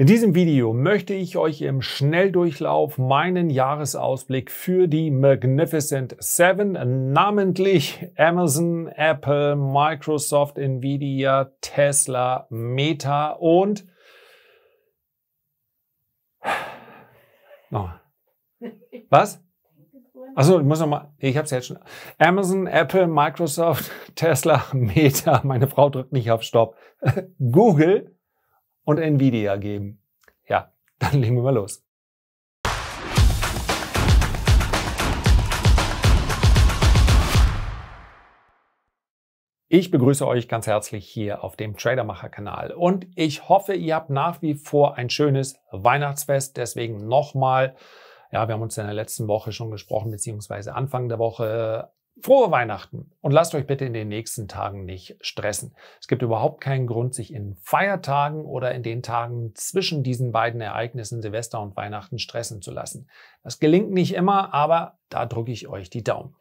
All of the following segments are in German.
In diesem Video möchte ich euch im Schnelldurchlauf meinen Jahresausblick für die Magnificent Seven, namentlich Amazon, Apple, Microsoft, Nvidia, Tesla, Meta und nochmal. Was? Achso, ich muss nochmal. Ich habe es jetzt schon. Amazon, Apple, Microsoft, Tesla, Meta. Meine Frau drückt nicht auf Stopp. Google und Nvidia geben. Ja, dann legen wir mal los. Ich begrüße euch ganz herzlich hier auf dem Tradermacher-Kanal und ich hoffe, ihr habt nach wie vor ein schönes Weihnachtsfest. Deswegen nochmal, ja, wir haben uns in der letzten Woche schon gesprochen, beziehungsweise Anfang der Woche Frohe Weihnachten und lasst euch bitte in den nächsten Tagen nicht stressen. Es gibt überhaupt keinen Grund, sich in Feiertagen oder in den Tagen zwischen diesen beiden Ereignissen Silvester und Weihnachten stressen zu lassen. Das gelingt nicht immer, aber da drücke ich euch die Daumen.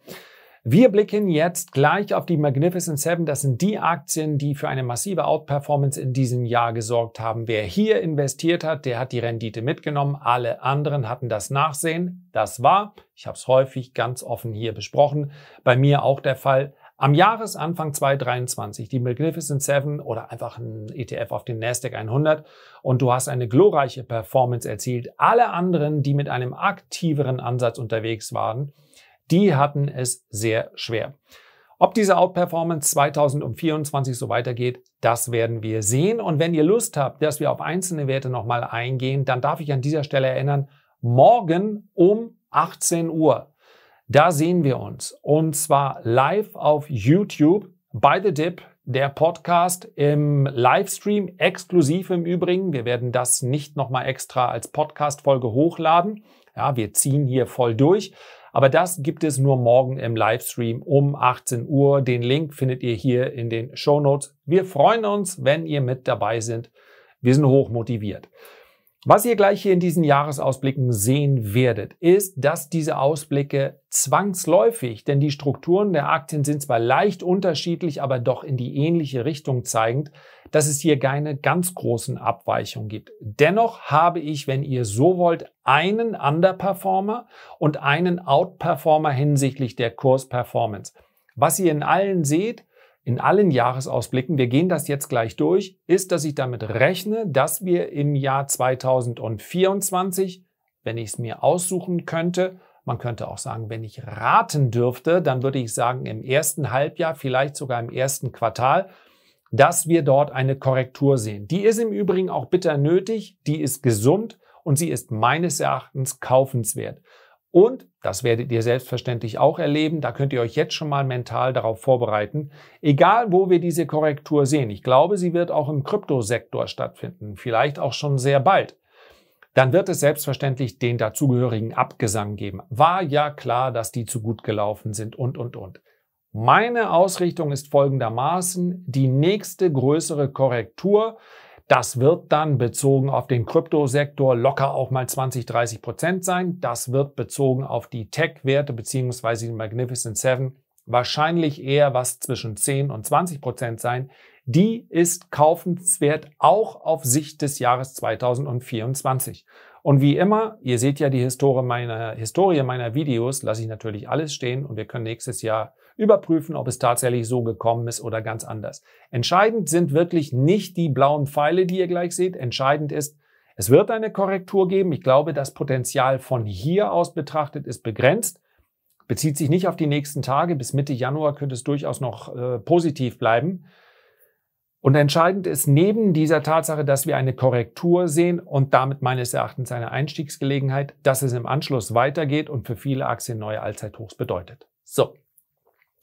Wir blicken jetzt gleich auf die Magnificent Seven. Das sind die Aktien, die für eine massive Outperformance in diesem Jahr gesorgt haben. Wer hier investiert hat, der hat die Rendite mitgenommen. Alle anderen hatten das Nachsehen. Das war, ich habe es häufig ganz offen hier besprochen, bei mir auch der Fall. Am Jahresanfang 2023 die Magnificent Seven oder einfach ein ETF auf den Nasdaq 100 und du hast eine glorreiche Performance erzielt. Alle anderen, die mit einem aktiveren Ansatz unterwegs waren, die hatten es sehr schwer. Ob diese Outperformance 2024 so weitergeht, das werden wir sehen. Und wenn ihr Lust habt, dass wir auf einzelne Werte nochmal eingehen, dann darf ich an dieser Stelle erinnern, morgen um 18 Uhr, da sehen wir uns. Und zwar live auf YouTube bei The Dip, der Podcast im Livestream, exklusiv im Übrigen. Wir werden das nicht nochmal extra als Podcast-Folge hochladen. Ja, wir ziehen hier voll durch. Aber das gibt es nur morgen im Livestream um 18 Uhr. Den Link findet ihr hier in den Show Notes. Wir freuen uns, wenn ihr mit dabei sind. Wir sind hoch motiviert. Was ihr gleich hier in diesen Jahresausblicken sehen werdet, ist, dass diese Ausblicke zwangsläufig, denn die Strukturen der Aktien sind zwar leicht unterschiedlich, aber doch in die ähnliche Richtung zeigend, dass es hier keine ganz großen Abweichungen gibt. Dennoch habe ich, wenn ihr so wollt, einen Underperformer und einen Outperformer hinsichtlich der Kursperformance. Was ihr in allen seht, in allen Jahresausblicken, wir gehen das jetzt gleich durch, ist, dass ich damit rechne, dass wir im Jahr 2024, wenn ich es mir aussuchen könnte, man könnte auch sagen, wenn ich raten dürfte, dann würde ich sagen, im ersten Halbjahr, vielleicht sogar im ersten Quartal, dass wir dort eine Korrektur sehen. Die ist im Übrigen auch bitter nötig, die ist gesund und sie ist meines Erachtens kaufenswert. Und, das werdet ihr selbstverständlich auch erleben, da könnt ihr euch jetzt schon mal mental darauf vorbereiten, egal wo wir diese Korrektur sehen, ich glaube, sie wird auch im Kryptosektor stattfinden, vielleicht auch schon sehr bald, dann wird es selbstverständlich den dazugehörigen Abgesang geben. War ja klar, dass die zu gut gelaufen sind und, und, und. Meine Ausrichtung ist folgendermaßen, die nächste größere Korrektur, das wird dann bezogen auf den Kryptosektor locker auch mal 20, 30 Prozent sein. Das wird bezogen auf die Tech-Werte bzw. die Magnificent Seven wahrscheinlich eher was zwischen 10 und 20 Prozent sein. Die ist kaufenswert auch auf Sicht des Jahres 2024. Und wie immer, ihr seht ja die Historie meiner, Historie meiner Videos, lasse ich natürlich alles stehen und wir können nächstes Jahr überprüfen, ob es tatsächlich so gekommen ist oder ganz anders. Entscheidend sind wirklich nicht die blauen Pfeile, die ihr gleich seht. Entscheidend ist, es wird eine Korrektur geben. Ich glaube, das Potenzial von hier aus betrachtet ist begrenzt. Bezieht sich nicht auf die nächsten Tage. Bis Mitte Januar könnte es durchaus noch äh, positiv bleiben. Und entscheidend ist neben dieser Tatsache, dass wir eine Korrektur sehen und damit meines Erachtens eine Einstiegsgelegenheit, dass es im Anschluss weitergeht und für viele Aktien neue Allzeithochs bedeutet. So,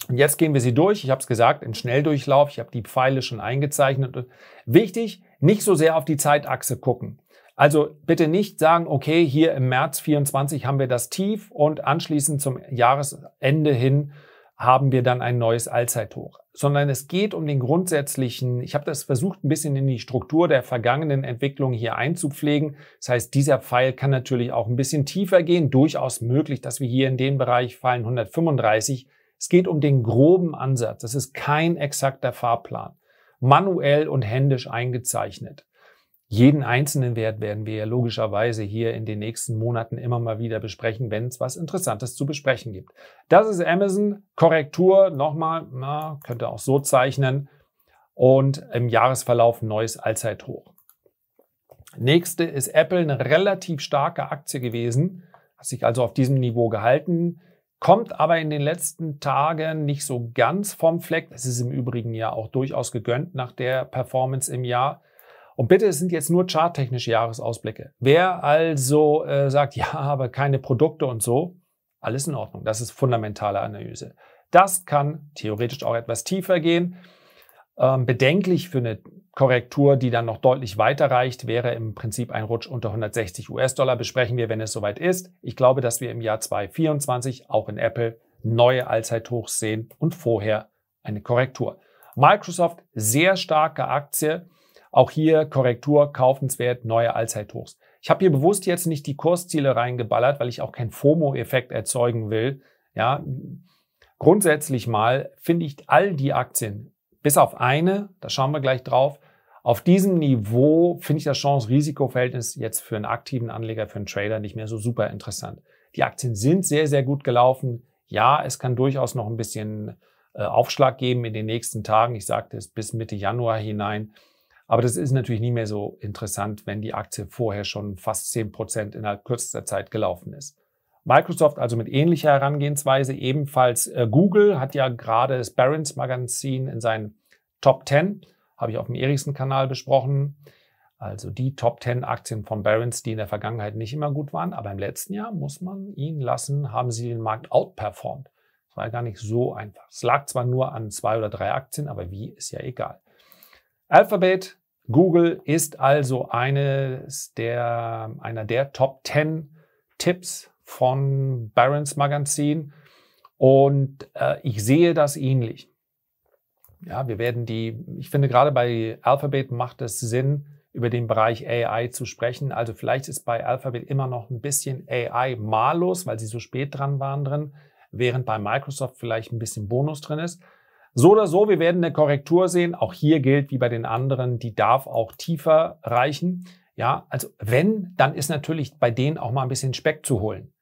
und jetzt gehen wir sie durch. Ich habe es gesagt, im Schnelldurchlauf. Ich habe die Pfeile schon eingezeichnet. Wichtig, nicht so sehr auf die Zeitachse gucken. Also bitte nicht sagen, okay, hier im März 24 haben wir das Tief und anschließend zum Jahresende hin haben wir dann ein neues Allzeithoch, sondern es geht um den grundsätzlichen, ich habe das versucht ein bisschen in die Struktur der vergangenen Entwicklung hier einzupflegen. Das heißt, dieser Pfeil kann natürlich auch ein bisschen tiefer gehen, durchaus möglich, dass wir hier in den Bereich fallen 135, es geht um den groben Ansatz. Das ist kein exakter Fahrplan. Manuell und händisch eingezeichnet. Jeden einzelnen Wert werden wir ja logischerweise hier in den nächsten Monaten immer mal wieder besprechen, wenn es was Interessantes zu besprechen gibt. Das ist Amazon. Korrektur nochmal, na, könnte auch so zeichnen. Und im Jahresverlauf neues Allzeithoch. Nächste ist Apple, eine relativ starke Aktie gewesen, hat sich also auf diesem Niveau gehalten kommt aber in den letzten Tagen nicht so ganz vom Fleck. Es ist im Übrigen ja auch durchaus gegönnt nach der Performance im Jahr. Und bitte, es sind jetzt nur charttechnische Jahresausblicke. Wer also äh, sagt, ja, aber keine Produkte und so, alles in Ordnung. Das ist fundamentale Analyse. Das kann theoretisch auch etwas tiefer gehen. Ähm, bedenklich für eine Korrektur, die dann noch deutlich weiter reicht, wäre im Prinzip ein Rutsch unter 160 US-Dollar. Besprechen wir, wenn es soweit ist. Ich glaube, dass wir im Jahr 2024 auch in Apple neue Allzeithochs sehen und vorher eine Korrektur. Microsoft, sehr starke Aktie. Auch hier Korrektur, kaufenswert, neue Allzeithochs. Ich habe hier bewusst jetzt nicht die Kursziele reingeballert, weil ich auch keinen FOMO-Effekt erzeugen will. Ja, grundsätzlich mal finde ich all die Aktien, bis auf eine, da schauen wir gleich drauf, auf diesem Niveau finde ich das Chance-Risiko-Verhältnis jetzt für einen aktiven Anleger, für einen Trader nicht mehr so super interessant. Die Aktien sind sehr, sehr gut gelaufen. Ja, es kann durchaus noch ein bisschen äh, Aufschlag geben in den nächsten Tagen. Ich sagte es bis Mitte Januar hinein. Aber das ist natürlich nie mehr so interessant, wenn die Aktie vorher schon fast 10 Prozent innerhalb kürzester Zeit gelaufen ist. Microsoft also mit ähnlicher Herangehensweise, ebenfalls äh, Google hat ja gerade das Barron's Magazin in seinen Top 10, habe ich auf dem Erichsen-Kanal besprochen. Also die Top 10 Aktien von Barron's, die in der Vergangenheit nicht immer gut waren, aber im letzten Jahr muss man ihnen lassen, haben sie den Markt outperformed. Das war ja gar nicht so einfach. Es lag zwar nur an zwei oder drei Aktien, aber wie ist ja egal. Alphabet, Google ist also eines der, einer der Top 10 Tipps von Barron's Magazin. Und äh, ich sehe das ähnlich. Ja, wir werden die, ich finde gerade bei Alphabet macht es Sinn, über den Bereich AI zu sprechen. Also vielleicht ist bei Alphabet immer noch ein bisschen AI malus, weil sie so spät dran waren drin, während bei Microsoft vielleicht ein bisschen Bonus drin ist. So oder so, wir werden eine Korrektur sehen. Auch hier gilt, wie bei den anderen, die darf auch tiefer reichen. Ja, also wenn, dann ist natürlich bei denen auch mal ein bisschen Speck zu holen.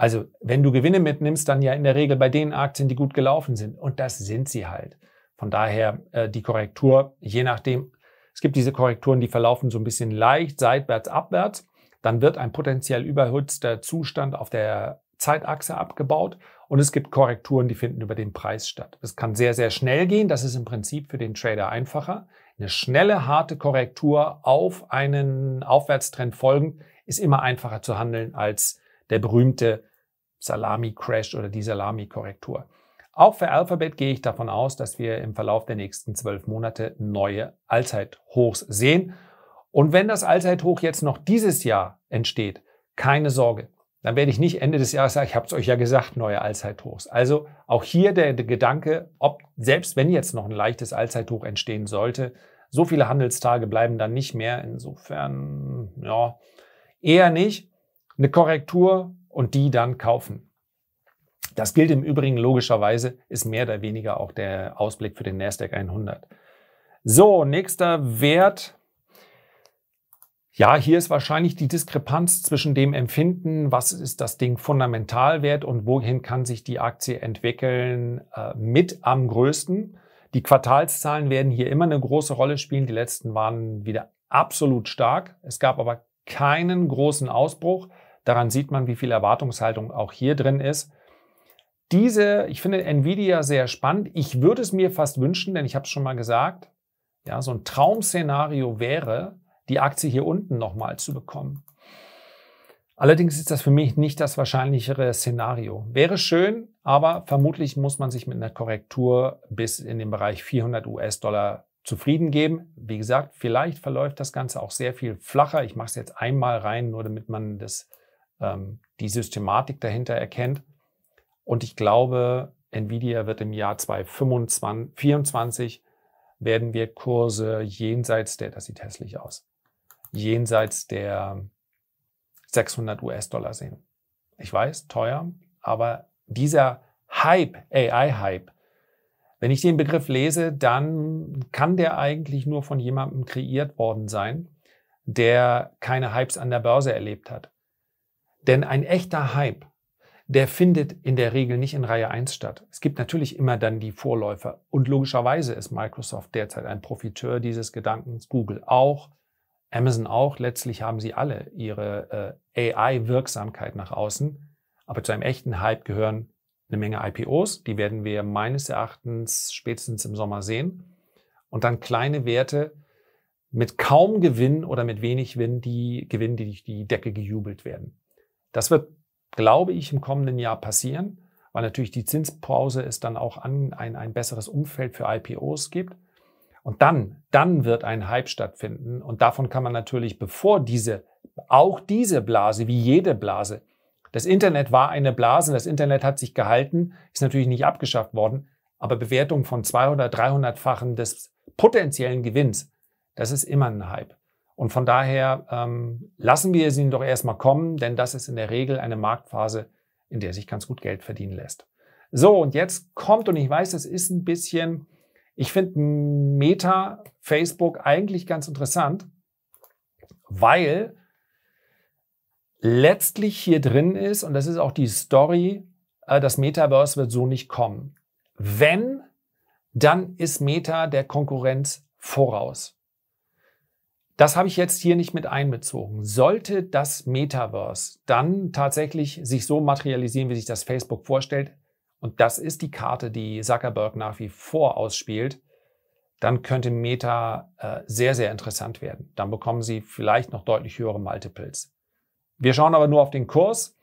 Also wenn du Gewinne mitnimmst, dann ja in der Regel bei den Aktien, die gut gelaufen sind. Und das sind sie halt. Von daher äh, die Korrektur, je nachdem, es gibt diese Korrekturen, die verlaufen so ein bisschen leicht seitwärts, abwärts. Dann wird ein potenziell überhützter Zustand auf der Zeitachse abgebaut und es gibt Korrekturen, die finden über den Preis statt. Es kann sehr, sehr schnell gehen. Das ist im Prinzip für den Trader einfacher. Eine schnelle, harte Korrektur auf einen Aufwärtstrend folgend ist immer einfacher zu handeln als der berühmte Salami-Crash oder die Salami-Korrektur. Auch für Alphabet gehe ich davon aus, dass wir im Verlauf der nächsten zwölf Monate neue Allzeithochs sehen. Und wenn das Allzeithoch jetzt noch dieses Jahr entsteht, keine Sorge, dann werde ich nicht Ende des Jahres sagen, ich habe es euch ja gesagt, neue Allzeithochs. Also auch hier der Gedanke, ob selbst wenn jetzt noch ein leichtes Allzeithoch entstehen sollte, so viele Handelstage bleiben dann nicht mehr. Insofern, ja, eher nicht. Eine Korrektur und die dann kaufen. Das gilt im Übrigen logischerweise, ist mehr oder weniger auch der Ausblick für den NASDAQ 100. So, nächster Wert. Ja, hier ist wahrscheinlich die Diskrepanz zwischen dem Empfinden, was ist das Ding fundamental wert und wohin kann sich die Aktie entwickeln, äh, mit am größten. Die Quartalszahlen werden hier immer eine große Rolle spielen. Die letzten waren wieder absolut stark. Es gab aber keinen großen Ausbruch. Daran sieht man, wie viel Erwartungshaltung auch hier drin ist. Diese, ich finde Nvidia sehr spannend. Ich würde es mir fast wünschen, denn ich habe es schon mal gesagt, ja, so ein Traum-Szenario wäre, die Aktie hier unten nochmal zu bekommen. Allerdings ist das für mich nicht das wahrscheinlichere Szenario. Wäre schön, aber vermutlich muss man sich mit einer Korrektur bis in den Bereich 400 US-Dollar zufrieden geben. Wie gesagt, vielleicht verläuft das Ganze auch sehr viel flacher. Ich mache es jetzt einmal rein, nur damit man das ähm, die Systematik dahinter erkennt. Und ich glaube, Nvidia wird im Jahr 2024 werden wir Kurse jenseits der, das sieht hässlich aus, jenseits der 600 US-Dollar sehen. Ich weiß, teuer, aber dieser Hype, AI-Hype, wenn ich den Begriff lese, dann kann der eigentlich nur von jemandem kreiert worden sein, der keine Hypes an der Börse erlebt hat. Denn ein echter Hype, der findet in der Regel nicht in Reihe 1 statt. Es gibt natürlich immer dann die Vorläufer. Und logischerweise ist Microsoft derzeit ein Profiteur dieses Gedankens, Google auch, Amazon auch. Letztlich haben sie alle ihre äh, AI-Wirksamkeit nach außen. Aber zu einem echten Hype gehören eine Menge IPOs. Die werden wir meines Erachtens spätestens im Sommer sehen. Und dann kleine Werte mit kaum Gewinn oder mit wenig Gewinn, die Gewinn, die durch die Decke gejubelt werden. Das wird, glaube ich, im kommenden Jahr passieren, weil natürlich die Zinspause es dann auch an, ein, ein besseres Umfeld für IPOs gibt. Und dann, dann wird ein Hype stattfinden. Und davon kann man natürlich, bevor diese, auch diese Blase, wie jede Blase, das Internet war eine Blase, das Internet hat sich gehalten, ist natürlich nicht abgeschafft worden, aber Bewertung von 200, 300-fachen des potenziellen Gewinns, das ist immer ein Hype. Und von daher ähm, lassen wir sie doch erstmal kommen, denn das ist in der Regel eine Marktphase, in der sich ganz gut Geld verdienen lässt. So, und jetzt kommt, und ich weiß, das ist ein bisschen, ich finde Meta, Facebook eigentlich ganz interessant, weil letztlich hier drin ist, und das ist auch die Story, äh, das Metaverse wird so nicht kommen. Wenn, dann ist Meta der Konkurrenz voraus. Das habe ich jetzt hier nicht mit einbezogen. Sollte das Metaverse dann tatsächlich sich so materialisieren, wie sich das Facebook vorstellt, und das ist die Karte, die Zuckerberg nach wie vor ausspielt, dann könnte Meta äh, sehr, sehr interessant werden. Dann bekommen sie vielleicht noch deutlich höhere Multiples. Wir schauen aber nur auf den Kurs.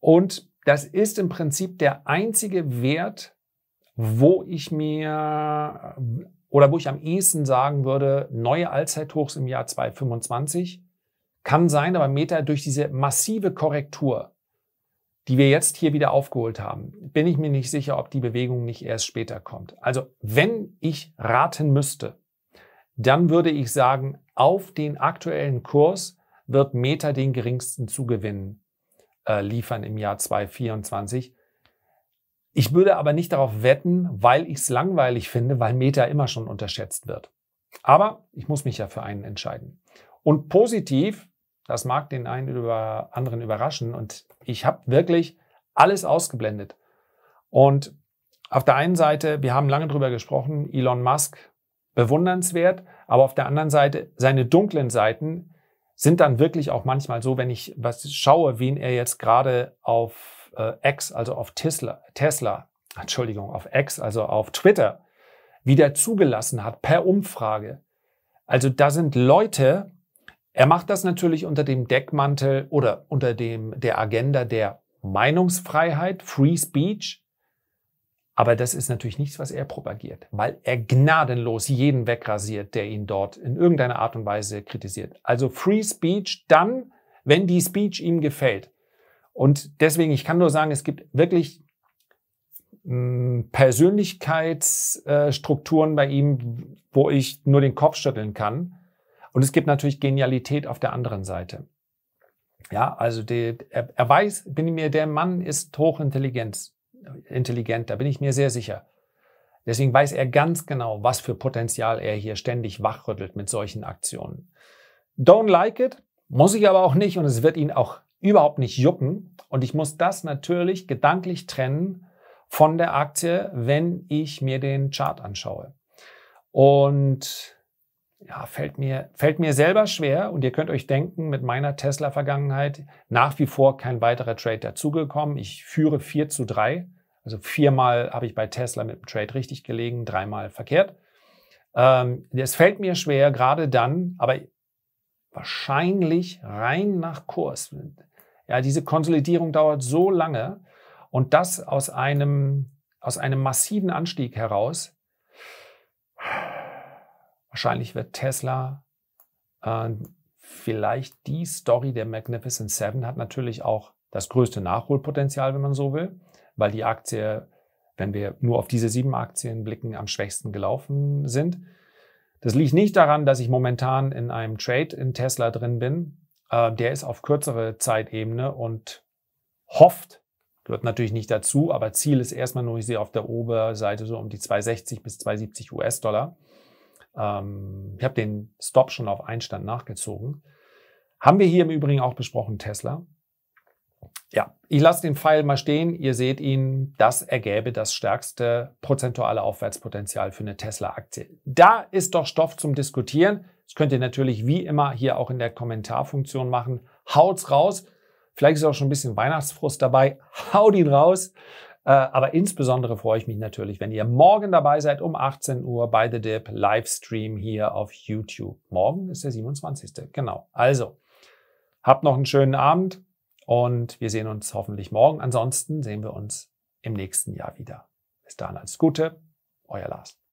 Und das ist im Prinzip der einzige Wert, wo ich mir oder wo ich am ehesten sagen würde, neue Allzeithochs im Jahr 2025. Kann sein, aber Meta durch diese massive Korrektur, die wir jetzt hier wieder aufgeholt haben, bin ich mir nicht sicher, ob die Bewegung nicht erst später kommt. Also wenn ich raten müsste, dann würde ich sagen, auf den aktuellen Kurs wird Meta den geringsten Zugewinn äh, liefern im Jahr 2024. Ich würde aber nicht darauf wetten, weil ich es langweilig finde, weil Meta immer schon unterschätzt wird. Aber ich muss mich ja für einen entscheiden. Und positiv, das mag den einen oder anderen überraschen, und ich habe wirklich alles ausgeblendet. Und auf der einen Seite, wir haben lange drüber gesprochen, Elon Musk bewundernswert, aber auf der anderen Seite seine dunklen Seiten sind dann wirklich auch manchmal so, wenn ich was schaue, wen er jetzt gerade auf äh, X, also auf Tesla, Tesla, Entschuldigung, auf X, also auf Twitter, wieder zugelassen hat per Umfrage. Also da sind Leute, er macht das natürlich unter dem Deckmantel oder unter dem, der Agenda der Meinungsfreiheit, Free Speech. Aber das ist natürlich nichts, was er propagiert, weil er gnadenlos jeden wegrasiert, der ihn dort in irgendeiner Art und Weise kritisiert. Also Free Speech dann, wenn die Speech ihm gefällt. Und deswegen, ich kann nur sagen, es gibt wirklich hm, Persönlichkeitsstrukturen bei ihm, wo ich nur den Kopf schütteln kann. Und es gibt natürlich Genialität auf der anderen Seite. Ja, also die, er, er weiß, bin ich mir, der Mann ist hochintelligent, intelligent, da bin ich mir sehr sicher. Deswegen weiß er ganz genau, was für Potenzial er hier ständig wachrüttelt mit solchen Aktionen. Don't like it, muss ich aber auch nicht und es wird ihn auch überhaupt nicht jucken. Und ich muss das natürlich gedanklich trennen von der Aktie, wenn ich mir den Chart anschaue. Und ja, fällt mir, fällt mir selber schwer. Und ihr könnt euch denken, mit meiner Tesla-Vergangenheit nach wie vor kein weiterer Trade dazugekommen. Ich führe 4 zu 3. Also viermal habe ich bei Tesla mit dem Trade richtig gelegen, dreimal verkehrt. Ähm, es fällt mir schwer, gerade dann, aber wahrscheinlich rein nach Kurs. Ja, diese Konsolidierung dauert so lange und das aus einem, aus einem massiven Anstieg heraus. Wahrscheinlich wird Tesla äh, vielleicht die Story der Magnificent Seven, hat natürlich auch das größte Nachholpotenzial, wenn man so will, weil die Aktie, wenn wir nur auf diese sieben Aktien blicken, am schwächsten gelaufen sind. Das liegt nicht daran, dass ich momentan in einem Trade in Tesla drin bin, äh, der ist auf kürzere Zeitebene und hofft, gehört natürlich nicht dazu, aber Ziel ist erstmal nur, ich sehe auf der Oberseite so um die 260 bis 270 US-Dollar. Ähm, ich habe den Stop schon auf Einstand nachgezogen. Haben wir hier im Übrigen auch besprochen, Tesla. Ja, ich lasse den Pfeil mal stehen. Ihr seht ihn, das ergäbe das stärkste prozentuale Aufwärtspotenzial für eine Tesla-Aktie. Da ist doch Stoff zum Diskutieren. Das könnt ihr natürlich wie immer hier auch in der Kommentarfunktion machen. Haut's raus. Vielleicht ist auch schon ein bisschen Weihnachtsfrust dabei. Haut ihn raus. Äh, aber insbesondere freue ich mich natürlich, wenn ihr morgen dabei seid um 18 Uhr bei The Dip Livestream hier auf YouTube. Morgen ist der 27. Genau. Also, habt noch einen schönen Abend und wir sehen uns hoffentlich morgen. Ansonsten sehen wir uns im nächsten Jahr wieder. Bis dahin alles Gute, euer Lars.